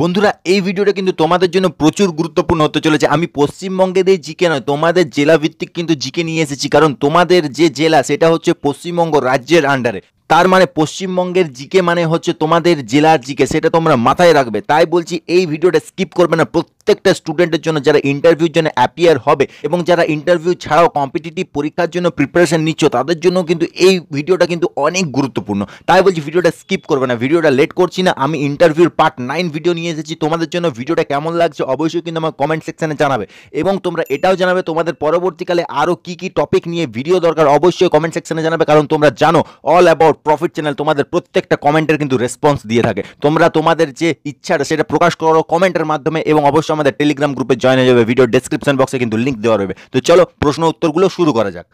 বন্ধুরা এই ভিডিওটা কিন্তু তোমাদের জন্য প্রচুর গুরুত্বপূর্ণ হতে চলেছে আমি পশ্চিমবঙ্গে দিয়ে জিকে নয় তোমাদের জেলা ভিত্তিক কিন্তু জিকে নিয়ে এসেছি কারণ তোমাদের যে জেলা সেটা হচ্ছে পশ্চিমবঙ্গ রাজ্যের আন্ডারে তার মানে পশ্চিমবঙ্গের জিকে মানে হচ্ছে তোমাদের জেলার জিকে সেটা তোমরা মাথায় রাখবে তাই বলছি এই ভিডিওটা স্কিপ করবে না প্রত্যেকটা স্টুডেন্টের জন্য যারা ইন্টারভিউর জন্য অ্যাপিয়ার হবে এবং যারা ইন্টারভিউ ছাড়াও কম্পিটিটিভ পরীক্ষার জন্য প্রিপারেশন নিচ্ছ তাদের জন্য কিন্তু এই ভিডিওটা কিন্তু অনেক গুরুত্বপূর্ণ তাই বলছি ভিডিওটা স্কিপ করবে না ভিডিওটা লেট করছি না আমি ইন্টারভিউর পার্ট নাইন ভিডিও নিয়ে এসেছি তোমাদের জন্য ভিডিওটা কেমন লাগছে অবশ্যই কিন্তু আমার কমেন্ট সেকশানে জানাবে এবং তোমরা এটাও জানাবে তোমাদের পরবর্তীকালে আরও কি কি টপিক নিয়ে ভিডিও দরকার অবশ্যই কমেন্ট সেকশানে জানাবে কারণ তোমরা জানো অল অ্যাবাউট প্রফিট চ্যানেল তোমাদের প্রত্যেকটা কমেন্টের কিন্তু রেসপন্স দিয়ে থাকে তোমরা তোমাদের যে ইচ্ছাটা সেটা প্রকাশ করো কমেন্টের মাধ্যমে এবং অবশ্যই আমাদের টেলিগ্রাম গ্রুপে জয়েন হয়ে যাবে ভিডিও ডেসক্রিপশন বক্সে কিন্তু লিঙ্ক দেওয়া রয়েছে তো চলো প্রশ্ন উত্তরগুলো শুরু করা যাক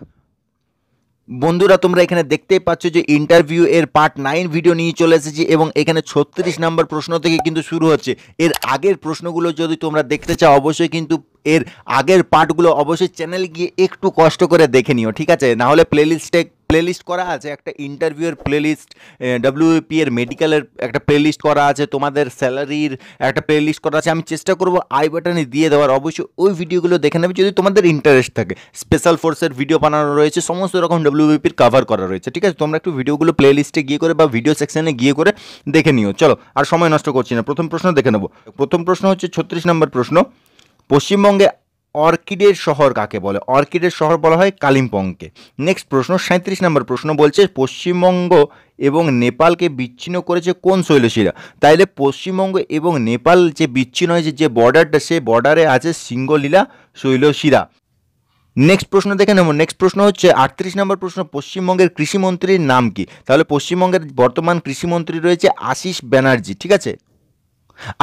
বন্ধুরা তোমরা এখানে দেখতেই পাচ্ছ যে ইন্টারভিউ এর পার্ট নাইন ভিডিও নিয়ে চলে এসেছি এবং এখানে ছত্রিশ নম্বর প্রশ্ন থেকে কিন্তু শুরু হচ্ছে এর আগের প্রশ্নগুলো যদি তোমরা দেখতে চাও অবশ্যই কিন্তু এর আগের পার্টগুলো অবশ্যই চ্যানেল গিয়ে একটু কষ্ট করে দেখে নিও ঠিক আছে নাহলে প্লেলিস্টে প্লেলিস্ট করা আছে একটা ইন্টারভিউয়ের প্লেলিস্ট ডাব্লিউপি এর মেডিকেলের একটা প্লেলিস্ট করা আছে তোমাদের স্যালারির একটা প্লেলিস্ট করা আছে আমি চেষ্টা করব আই বাটনে দিয়ে দেওয়ার অবশ্যই ওই ভিডিওগুলো দেখে নেবে যদি তোমাদের ইন্টারেস্ট থাকে স্পেশাল ফোর্সের ভিডিও বানানো রয়েছে সমস্ত রকম ডাব্লিউপির কাভার করা রয়েছে ঠিক আছে তোমরা একটু ভিডিওগুলো প্লেলিস্টে গিয়ে করে বা ভিডিও সেকশনে গিয়ে করে দেখে নিও চলো আর সময় নষ্ট করছি না প্রথম প্রশ্ন দেখে নেবো প্রথম প্রশ্ন হচ্ছে ছত্রিশ নম্বর প্রশ্ন পশ্চিমবঙ্গে অর্কিডের শহর কাকে বলে অর্কিডের শহর বলা হয় কালিম্পংকে নেক্সট প্রশ্ন সাঁত্রিশ নম্বর প্রশ্ন বলছে পশ্চিমবঙ্গ এবং নেপালকে বিচ্ছিন্ন করেছে কোন শৈলশিরা তাইলে পশ্চিমবঙ্গ এবং নেপাল যে বিচ্ছিন্ন হয়েছে যে বর্ডারটা সে বর্ডারে আছে সিংহলীলা শৈলশিরা নেক্সট প্রশ্ন দেখে নেব নেক্সট প্রশ্ন হচ্ছে আটত্রিশ নম্বর প্রশ্ন পশ্চিমবঙ্গের কৃষিমন্ত্রীর নাম কি তাহলে পশ্চিমবঙ্গের বর্তমান কৃষিমন্ত্রী রয়েছে আশিস ব্যানার্জি ঠিক আছে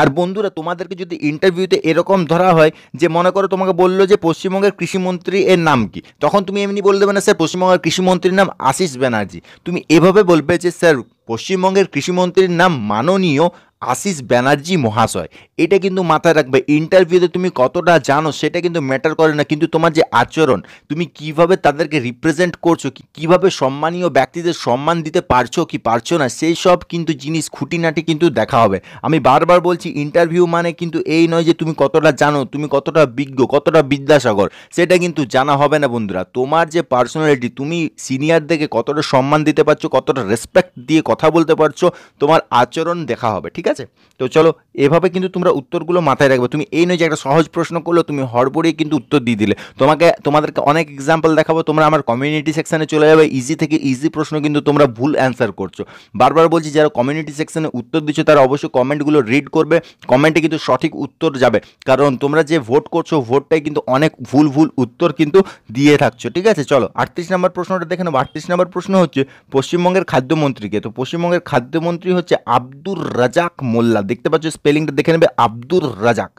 আর বন্ধুরা তোমাদেরকে যদি ইন্টারভিউতে এরকম ধরা হয় যে মনে করো তোমাকে বললো যে পশ্চিমবঙ্গের কৃষিমন্ত্রী এর নাম কি তখন তুমি এমনি বলে দেবে না স্যার পশ্চিমবঙ্গের কৃষিমন্ত্রীর নাম আশিস ব্যানার্জি তুমি এভাবে বলবে যে স্যার পশ্চিমবঙ্গের কৃষিমন্ত্রীর নাম মাননীয় আশিস ব্যানার্জি মহাশয় এটা কিন্তু মাথায় রাখবে ইন্টারভিউতে তুমি কতটা জানো সেটা কিন্তু ম্যাটার করে না কিন্তু তোমার যে আচরণ তুমি কিভাবে তাদেরকে রিপ্রেজেন্ট করছো কিভাবে সম্মানীয় ব্যক্তিদের সম্মান দিতে পারছো কি পারছো না সেই সব কিন্তু জিনিস খুঁটিনাটি কিন্তু দেখা হবে আমি বারবার বলছি ইন্টারভিউ মানে কিন্তু এই নয় যে তুমি কতটা জানো তুমি কতটা বিজ্ঞ কতটা বিদ্যাসাগর সেটা কিন্তু জানা হবে না বন্ধুরা তোমার যে পার্সোনালিটি তুমি সিনিয়রদেরকে কতটা সম্মান দিতে পারছো কতটা রেসপেক্ট দিয়ে কথা বলতে পারছো তোমার আচরণ দেখা হবে ঠিক ঠিক আছে তো চলো এভাবে কিন্তু তোমরা উত্তরগুলো মাথায় রাখবে তুমি এই নয় যে একটা সহজ প্রশ্ন করলো তুমি হড়বড়িয়ে কিন্তু উত্তর দিয়ে দিলে তোমাকে তোমাদেরকে অনেক এক্সাম্পল দেখাবো তোমরা আমার কমিউনিটি সেকশানে চলে যাবে ইজি থেকে ইজি প্রশ্ন কিন্তু তোমরা ভুল অ্যান্সার করছো বারবার বলছি যারা কমিউনিটি সেকশানে উত্তর দিচ্ছ তারা অবশ্যই কমেন্টগুলো রিড করবে কমেন্টে কিন্তু সঠিক উত্তর যাবে কারণ তোমরা যে ভোট করছো ভোটটাই কিন্তু অনেক ভুল ভুল উত্তর কিন্তু দিয়ে থাকছো ঠিক আছে চলো আটত্রিশ নম্বর প্রশ্নটা দেখে নেবো আটত্রিশ নম্বর প্রশ্ন হচ্ছে পশ্চিমবঙ্গের খাদ্যমন্ত্রীকে তো পশ্চিমবঙ্গের খাদ্যমন্ত্রী হচ্ছে আব্দুর রাজাক মোল্লা দেখতে পাচ্ছ স্পেলিংটা দেখে নেবে আব্দুর রাজাক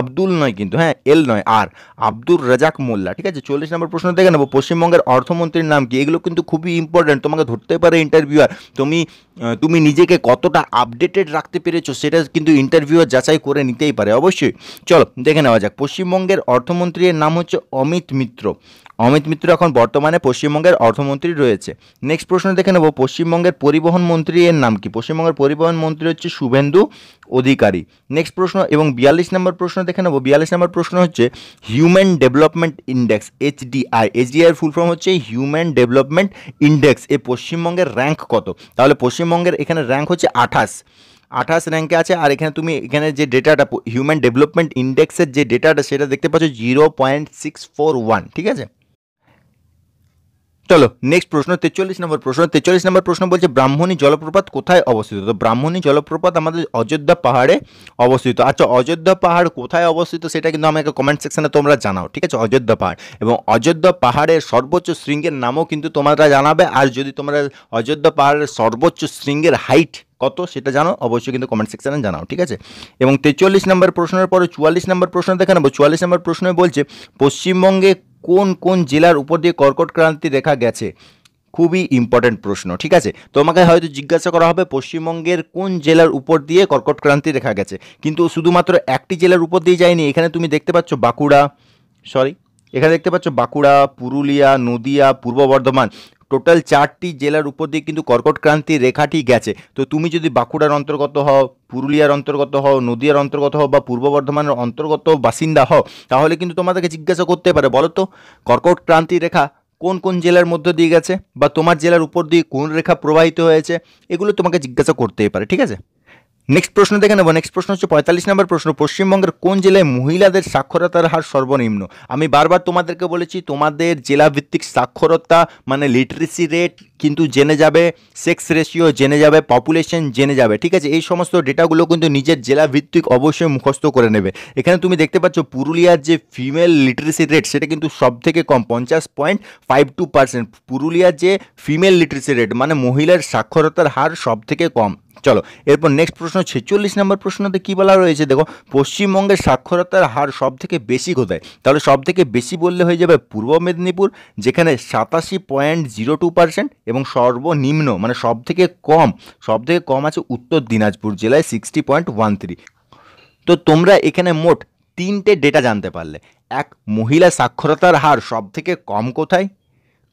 আব্দুল নয় কিন্তু হ্যাঁ এল নয় আর আব্দুর রাজাক মোল্লা ঠিক আছে চল্লিশ নম্বর প্রশ্ন দেখে নেবো পশ্চিমবঙ্গের অর্থমন্ত্রীর নাম কি এগুলো কিন্তু খুবই ইম্পর্ট্যান্ট তোমাকে ধরতে পারে ইন্টারভিউয়ার তুমি তুমি নিজেকে কতটা আপডেটেড রাখতে পেরেছো সেটা কিন্তু ইন্টারভিউয়ার যাচাই করে নিতেই পারে অবশ্যই চলো দেখে নেওয়া যাক পশ্চিমবঙ্গের অর্থমন্ত্রীর নাম হচ্ছে অমিত মিত্র অমিত মিত্র এখন বর্তমানে পশ্চিমবঙ্গের অর্থমন্ত্রী রয়েছে নেক্সট প্রশ্ন দেখে নেব পশ্চিমবঙ্গের পরিবহন মন্ত্রী এর নাম কি পশ্চিমবঙ্গের পরিবহন মন্ত্রী হচ্ছে শুভেন শুভেন্দু অধিকারী নেক্সট প্রশ্ন এবং বিয়াল্লিশ নম্বর প্রশ্ন দেখে নেবো বিয়াল্লিশ নম্বর প্রশ্ন হচ্ছে human development index HDI HDI এর ফুল ফর্ম হচ্ছে হিউম্যান ডেভেলপমেন্ট ইন্ডেক্স এ পশ্চিমবঙ্গের র্যাঙ্ক কত তাহলে পশ্চিমবঙ্গের এখানে র্যাঙ্ক হচ্ছে আঠাশ আঠাশ র্যাঙ্কে আছে আর এখানে তুমি এখানে যে ডেটাটা হিউম্যান ডেভেলপমেন্ট ইন্ডেক্সের যে ডেটাটা সেটা দেখতে পাচ্ছ zero point six four one ঠিক আছে চলো নেক্সট প্রশ্ন তেচল্লিশ নম্বর প্রশ্ন তেচল্লিশ নম্বর প্রশ্ন বলছে ব্রাহ্মণী জলপ্রপাত কোথায় অবস্থিত তো ব্রাহ্মণী জলপ্রপাত আমাদের অযোধ্যা পাহাড়ে অবস্থিত আচ্ছা অযোধ্যা পাহাড় কোথায় অবস্থিত সেটা কিন্তু আমাকে কমেন্ট সেকশনে তোমরা জানাও ঠিক আছে অযোধ্যা পাহাড় এবং অযোধ্যা পাহাড়ের সর্বোচ্চ শৃঙ্গের নামও কিন্তু তোমরা জানাবে আর যদি তোমরা অযোধ্যা পাহাড়ের সর্বোচ্চ শৃঙ্গের হাইট কত সেটা জানো অবশ্যই কিন্তু কমেন্ট সেকশানে জানাও ঠিক আছে এবং তেচল্লিশ নম্বর প্রশ্নের পরে চুয়াল্লিশ নম্বর প্রশ্ন দেখে নেবো চুয়াল্লিশ নম্বর প্রশ্নে বলছে পশ্চিমবঙ্গে কোন কোন জেলার উপর দিয়ে কর্কট ক্রান্তি দেখা গেছে খুবই ইম্পর্ট্যান্ট প্রশ্ন ঠিক আছে তোমাকে হয়তো জিজ্ঞাসা করা হবে পশ্চিমবঙ্গের কোন জেলার উপর দিয়ে কর্কট ক্রান্তি দেখা গেছে কিন্তু শুধুমাত্র একটি জেলার উপর দিয়ে যায়নি এখানে তুমি দেখতে পাচ্ছ বাঁকুড়া সরি এখানে দেখতে পাচ্ছ বাঁকুড়া পুরুলিয়া নদিয়া পূর্ব বর্ধমান টোটাল চারটি জেলার উপর দিয়ে কিন্তু কর্কট ক্রান্তির রেখাটি গেছে তো তুমি যদি বাঁকুড়ার অন্তর্গত হও পুরুলিয়ার অন্তর্গত হও নদিয়ার অন্তর্গত হও বা পূর্ব বর্ধমানের অন্তর্গত বাসিন্দা হও তাহলে কিন্তু তোমাদেরকে জিজ্ঞাসা করতে পারে বলো তো কর্কট ক্রান্তি রেখা কোন কোন জেলার মধ্য দিয়ে গেছে বা তোমার জেলার উপর দিয়ে কোন রেখা প্রবাহিত হয়েছে এগুলো তোমাকে জিজ্ঞাসা করতেই পারে ঠিক আছে নেক্সট প্রশ্ন দেখে নেব নেক্সট প্রশ্ন হচ্ছে পঁয়তাল্লিশ নম্বর প্রশ্ন পশ্চিমবঙ্গের কোন জেলায় মহিলাদের সাক্ষরতার হার সর্বনিম্ন আমি বারবার তোমাদেরকে বলেছি তোমাদের জেলাভিত্তিক সাক্ষরতা মানে লিটারেসি রেট কিন্তু জেনে যাবে সেক্স রেশিও জেনে যাবে পপুলেশন জেনে যাবে ঠিক আছে এই সমস্ত ডেটাগুলো কিন্তু নিজের জেলাভিত্তিক অবশ্যই মুখস্থ করে নেবে এখানে তুমি দেখতে পাচ্ছ পুরুলিয়ার যে ফিমেল লিটারেসি রেট সেটা কিন্তু সব থেকে কম পঞ্চাশ পয়েন্ট ফাইভ টু পার্সেন্ট পুরুলিয়ার যে ফিমেল লিটারেসি রেট মানে মহিলার সাক্ষরতার হার সব থেকে কম চলো এরপর নেক্সট প্রশ্ন ছেচল্লিশ নম্বর প্রশ্নতে কী বলা রয়েছে দেখো পশ্চিমবঙ্গের সাক্ষরতার হার সব থেকে বেশি কোথায় তাহলে সবথেকে বেশি বললে হয়ে যাবে পূর্ব মেদিনীপুর যেখানে সাতাশি পয়েন্ট জিরো টু পার্সেন্ট এবং সর্বনিম্ন মানে সবথেকে কম সব থেকে কম আছে উত্তর দিনাজপুর জেলায় সিক্সটি পয়েন্ট ওয়ান থ্রি তো তোমরা এখানে মোট তিনটে ডেটা জানতে পারলে এক মহিলা সাক্ষরতার হার সবথেকে কম কোথায়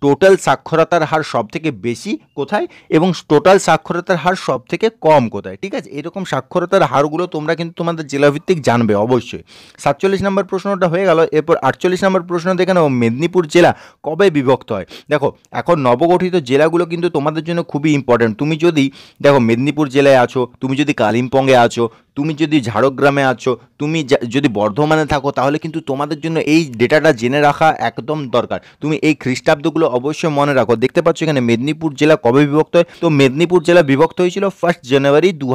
টোটাল সাক্ষরতার হার সব থেকে বেশি কোথায় এবং টোটাল সাক্ষরতার হার সব থেকে কম কোথায় ঠিক আছে এরকম সাক্ষরতার হারগুলো তোমরা কিন্তু তোমাদের জেলাভিত্তিক জানবে অবশ্যই সাতচল্লিশ নম্বর প্রশ্নটা হয়ে গেল এরপর আটচল্লিশ নম্বর প্রশ্ন দেখে নেব মেদিনীপুর জেলা কবে বিভক্ত হয় দেখো এখন নবগঠিত জেলাগুলো কিন্তু তোমাদের জন্য খুবই ইম্পর্ট্যান্ট তুমি যদি দেখো মেদিনীপুর জেলায় আছো তুমি যদি কালিম্পংয়ে আছো তুমি যদি ঝাড়গ্রামে আছো তুমি যদি বর্ধমানে থাকো তাহলে কিন্তু তোমাদের জন্য এই ডেটাটা জেনে রাখা একদম দরকার তুমি এই খ্রিস্টাব্দগুলো অবশ্যই মনে রাখো দেখতে পাচ্ছ এখানে মেদিনীপুর জেলা কবে বিভক্ত হয় তো মেদিনীপুর জেলা বিভক্ত হয়েছিল ফার্স্ট জানুয়ারি দু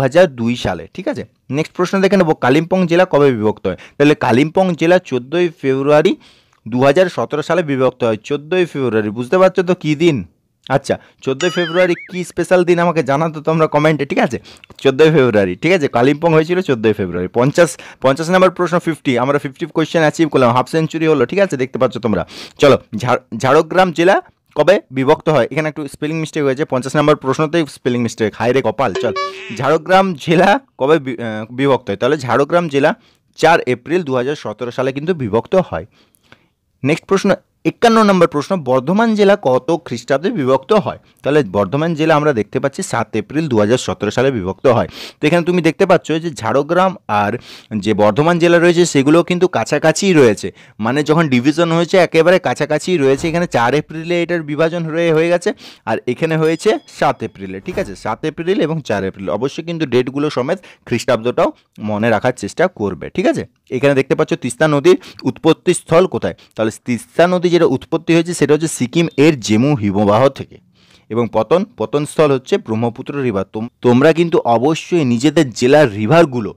সালে ঠিক আছে নেক্সট প্রশ্ন দেখে নেবো কালিম্পং জেলা কবে বিভক্ত হয় তাহলে কালিম্পং জেলা চোদ্দোই ফেব্রুয়ারি দু সালে বিভক্ত হয় চোদ্দোই ফেব্রুয়ারি বুঝতে পারছো তো কী দিন আচ্ছা চোদ্দোই ফেব্রুয়ারি কী স্পেশাল দিন আমাকে জানাতো তোমরা কমেন্টে ঠিক আছে চোদ্দোই ফেব্রুয়ারি ঠিক আছে কালিম্পং হয়েছিল চোদ্দোই ফেব্রুয়ারি পঞ্চাশ পঞ্চাশ নাম্বার প্রশ্ন ফিফটি আমরা ফিফটি কোয়েশ্চেন অ্যাচিভ করলাম হাফ সেঞ্চুরি হলো ঠিক আছে দেখতে পাচ্ছ তোমরা চলো ঝাড়গ্রাম জেলা কবে বিভক্ত হয় এখানে একটু স্পেলিং মিস্টেক হয়েছে পঞ্চাশ নাম্বার প্রশ্নতেই স্পেলিং মিস্টেক রে কপাল চল ঝাড়গ্রাম জেলা কবে বিভক্ত হয় তাহলে ঝাড়গ্রাম জেলা চার এপ্রিল দু সালে কিন্তু বিভক্ত হয় নেক্সট প্রশ্ন একান্ন নম্বর প্রশ্ন বর্ধমান জেলা কত খ্রিস্টাব্দে বিভক্ত হয় তাহলে বর্ধমান জেলা আমরা দেখতে পাচ্ছি সাত এপ্রিল দু সালে বিভক্ত হয় তো এখানে তুমি দেখতে পাচ্ছ যে ঝাড়গ্রাম আর যে বর্ধমান জেলা রয়েছে সেগুলো কিন্তু কাছাকাছিই রয়েছে মানে যখন ডিভিশন হয়েছে একেবারে কাছাকাছি রয়েছে এখানে চার এপ্রিলে এটার বিভাজন রয়ে হয়ে গেছে আর এখানে হয়েছে সাত এপ্রিলে ঠিক আছে সাত এপ্রিল এবং চার এপ্রিল অবশ্যই কিন্তু ডেটগুলো সমেত খ্রিস্টাব্দটাও মনে রাখার চেষ্টা করবে ঠিক আছে এখানে দেখতে পাচ্ছ তিস্তা নদীর উৎপত্তি স্থল কোথায় তাহলে তিস্তা নদী যেটা উৎপত্তি হয়েছে সেটা হচ্ছে সিকিম এর জেমু হিমবাহ থেকে এবং পতন পতনস্থল হচ্ছে ব্রহ্মপুত্র রিভার তোমরা কিন্তু অবশ্যই নিজেদের জেলার রিভারগুলো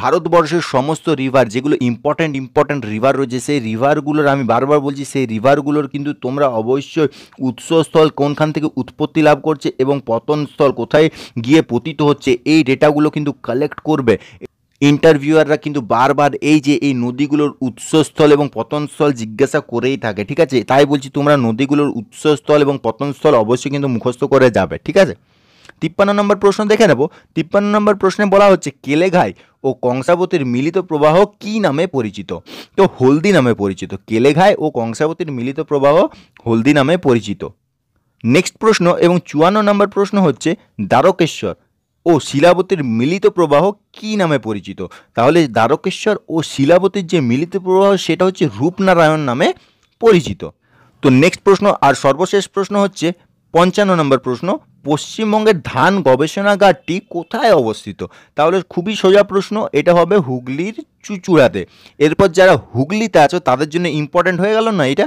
ভারতবর্ষের সমস্ত রিভার যেগুলো ইম্পর্ট্যান্ট ইম্পর্ট্যান্ট রিভার রয়েছে সেই রিভারগুলোর আমি বারবার বলছি সেই রিভারগুলোর কিন্তু তোমরা অবশ্যই উৎসস্থল কোনখান থেকে উৎপত্তি লাভ করছে এবং পতনস্থল কোথায় গিয়ে পতিত হচ্ছে এই ডেটাগুলো কিন্তু কালেক্ট করবে ইন্টারভিউয়াররা কিন্তু বারবার এই যে এই নদীগুলোর উৎসস্থল এবং পতনস্থল জিজ্ঞাসা করেই থাকে ঠিক আছে তাই বলছি তোমরা নদীগুলোর উৎসস্থল এবং পতনস্থল অবশ্যই কিন্তু মুখস্থ করে যাবে ঠিক আছে তিপ্পান্ন নম্বর প্রশ্ন দেখে নেব তিপ্পান্ন নম্বর প্রশ্নে বলা হচ্ছে কেলেঘাই ও কংসাবতীর মিলিত প্রবাহ কি নামে পরিচিত তো হলদি নামে পরিচিত কেলেঘাই ও কংসাবতীর মিলিত প্রবাহ হলদি নামে পরিচিত নেক্সট প্রশ্ন এবং চুয়ান্ন নম্বর প্রশ্ন হচ্ছে দ্বারকেশ্বর ও শিলাবতীর মিলিত প্রবাহ কি নামে পরিচিত তাহলে দ্বারকেশ্বর ও শিলাবতীর যে মিলিত প্রবাহ সেটা হচ্ছে রূপনারায়ণ নামে পরিচিত তো নেক্সট প্রশ্ন আর সর্বশেষ প্রশ্ন হচ্ছে পঞ্চান্ন নম্বর প্রশ্ন পশ্চিমবঙ্গের ধান গবেষণাগারটি কোথায় অবস্থিত তাহলে খুবই সোজা প্রশ্ন এটা হবে হুগলির চুচুড়াতে এরপর যারা হুগলিতে আছো তাদের জন্য ইম্পর্ট্যান্ট হয়ে গেল না এটা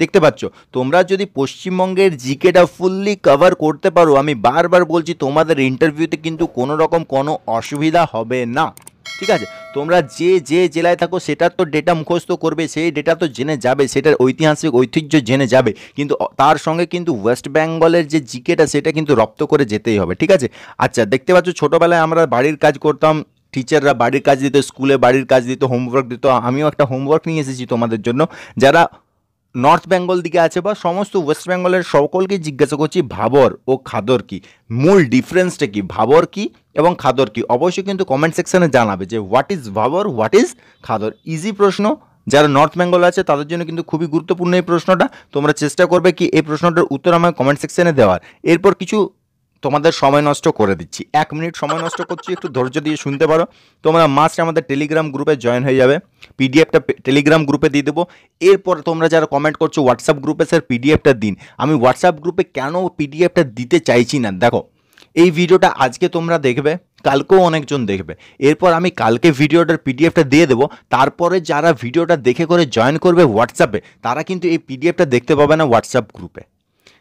দেখতে পাচ্ছ তোমরা যদি পশ্চিমবঙ্গের জিকেটা ফুললি কভার করতে পারো আমি বারবার বলছি তোমাদের ইন্টারভিউতে কিন্তু কোনো রকম কোনো অসুবিধা হবে না ঠিক আছে তোমরা যে যে জেলায় থাকো সেটার তো ডেটা মুখস্থ করবে সেই ডেটা তো জেনে যাবে সেটার ঐতিহাসিক ঐতিহ্য জেনে যাবে কিন্তু তার সঙ্গে কিন্তু ওয়েস্ট বেঙ্গলের যে জিকেটা সেটা কিন্তু রপ্ত করে যেতেই হবে ঠিক আছে আচ্ছা দেখতে পাচ্ছ ছোটোবেলায় আমরা বাড়ির কাজ করতাম টিচাররা বাড়ির কাজ দিত স্কুলে বাড়ির কাজ দিত হোমওয়ার্ক দিত আমিও একটা হোমওয়ার্ক নিয়ে এসেছি তোমাদের জন্য যারা নর্থ বেঙ্গল দিকে আছে বা সমস্ত ওয়েস্ট বেঙ্গলের সকলকে জিজ্ঞাসা করছি ভাবর ও খাদর কি মূল ডিফারেন্সটা কি ভাবর কি এবং খাদর কি অবশ্যই কিন্তু কমেন্ট সেকশানে জানাবে যে what is Bhabar what is Khadar easy প্রশ্ন যারা নর্থ বেঙ্গল আছে তাদের জন্য কিন্তু খুবই গুরুত্বপূর্ণ এই প্রশ্নটা তোমরা চেষ্টা করবে কি এই প্রশ্নটার উত্তর আমার কমেন্ট সেকশানে দেওয়ার এরপর কিছু তোমাদের সময় নষ্ট করে দিচ্ছি এক মিনিট সময় নষ্ট করছি একটু ধৈর্য দিয়ে শুনতে পারো তোমরা মাস্ট আমাদের টেলিগ্রাম গ্রুপে জয়েন হয়ে যাবে পিডিএফটা টেলিগ্রাম গ্রুপে দিয়ে দেবো এরপর তোমরা যারা কমেন্ট করছো হোয়াটসঅ্যাপ গ্রুপে স্যার পিডিএফটা দিন আমি হোয়াটসঅ্যাপ গ্রুপে কেন পিডিএফটা দিতে চাইছি না দেখো এই ভিডিওটা আজকে তোমরা দেখবে কালকেও অনেকজন দেখবে এরপর আমি কালকে ভিডিওটার পিডিএফটা দিয়ে দেবো তারপরে যারা ভিডিওটা দেখে করে জয়েন করবে হোয়াটসঅ্যাপে তারা কিন্তু এই পিডিএফটা দেখতে পাবে না হোয়াটসঅ্যাপ গ্রুপে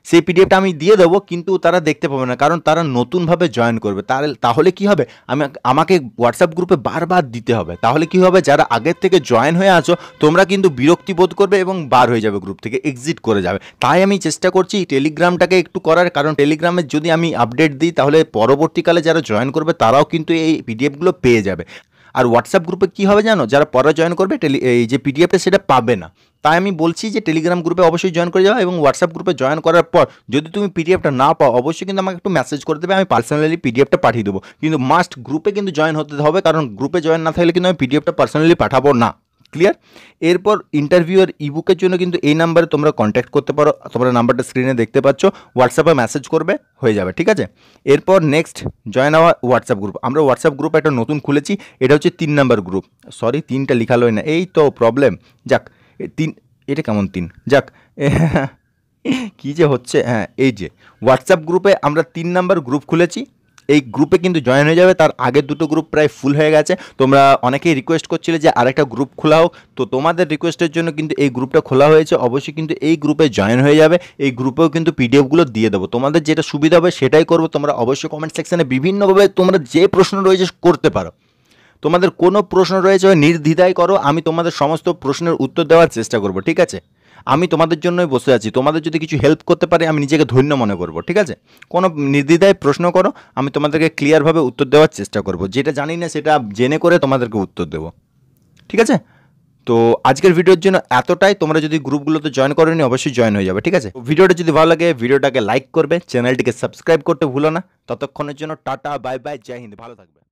সেই পিডিএফটা আমি দিয়ে দেবো কিন্তু তারা দেখতে পাবে না কারণ তারা নতুনভাবে জয়েন করবে তাহলে তাহলে কি হবে আমি আমাকে হোয়াটসঅ্যাপ গ্রুপে বারবার দিতে হবে তাহলে কি হবে যারা আগের থেকে জয়েন হয়ে আছো তোমরা কিন্তু বিরক্তি বোধ করবে এবং বার হয়ে যাবে গ্রুপ থেকে এক্সিট করে যাবে তাই আমি চেষ্টা করছি টেলিগ্রামটাকে একটু করার কারণ টেলিগ্রামে যদি আমি আপডেট দিই তাহলে পরবর্তীকালে যারা জয়েন করবে তারাও কিন্তু এই পিডিএফগুলো পেয়ে যাবে আর হোয়াটসঅ্যাপ গ্রুপে কী হবে জানো যারা পরে জয়েন করবে টেলি এই যে পিডিএফটা সেটা পাবে না তাই আমি বলছি যে টেলিগ্রাম গ্রুপে অবশ্যই জয়েন করে যাও এবং হোয়াটসঅ্যাপ গ্রুপে জয়েন করার পর যদি তুমি পিডিএফটা না পাও অবশ্যই কিন্তু আমাকে একটু মেসেজ করে দেবে আমি পার্সোনালি পিডিএফটা পাঠিয়ে দেবো কিন্তু মাস্ট গ্রুপে কিন্তু জয়েন হতে হবে কারণ গ্রুপে জয়েন না থাকলে কিন্তু আমি পিডিএফটা পার্সোনালি পাঠাবো না ক্লিয়ার এরপর ইন্টারভিউয়ের ইবুকের জন্য কিন্তু এই নাম্বারে তোমরা কন্ট্যাক্ট করতে পারো তোমরা নাম্বারটা স্ক্রিনে দেখতে পাচ্ছ হোয়াটসঅ্যাপে মেসেজ করবে হয়ে যাবে ঠিক আছে এরপর next join our WhatsApp group আমরা হোয়াটসঅ্যাপ গ্রুপ একটা নতুন খুলেছি এটা হচ্ছে তিন নাম্বার গ্রুপ সরি তিনটা লেখালোই না এই তো প্রবলেম যাক তিন এটা কেমন তিন যাক কী যে হচ্ছে হ্যাঁ এই যে হোয়াটসঅ্যাপ গ্রুপে আমরা তিন নাম্বার গ্রুপ খুলেছি এই গ্রুপে কিন্তু জয়েন হয়ে যাবে তার আগের দুটো গ্রুপ প্রায় ফুল হয়ে গেছে তোমরা অনেকেই রিকোয়েস্ট করছিলে যে আরেকটা গ্রুপ খোলা হোক তো তোমাদের রিকোয়েস্টের জন্য কিন্তু এই গ্রুপটা খোলা হয়েছে অবশ্যই কিন্তু এই গ্রুপে জয়েন হয়ে যাবে এই গ্রুপেও কিন্তু পিডিএফগুলো দিয়ে দেবো তোমাদের যেটা সুবিধা হবে সেটাই করবো তোমরা অবশ্যই কমেন্ট সেকশানে বিভিন্নভাবে তোমরা যে প্রশ্ন রয়েছে করতে পারো তোমাদের কোনো প্রশ্ন রয়েছে নির্দ্বিধায় করো আমি তোমাদের সমস্ত প্রশ্নের উত্তর দেওয়ার চেষ্টা করব ঠিক আছে আমি তোমাদের জন্যই বসে আছি তোমাদের যদি কিছু হেল্প করতে পারি আমি নিজেকে ধন্য মনে করব ঠিক আছে কোনো নির্দ্বিধায় প্রশ্ন করো আমি তোমাদেরকে ক্লিয়ারভাবে উত্তর দেওয়ার চেষ্টা করব যেটা জানি না সেটা জেনে করে তোমাদেরকে উত্তর দেবো ঠিক আছে তো আজকের ভিডিওর জন্য এতটাই তোমরা যদি গ্রুপগুলোতে জয়েন নি অবশ্যই জয়েন হয়ে যাবে ঠিক আছে ভিডিওটা যদি ভালো লাগে ভিডিওটাকে লাইক করবে চ্যানেলটিকে সাবস্ক্রাইব করতে ভুলো না ততক্ষণের জন্য টাটা বাই বাই জয় হিন্দ ভালো থাকবে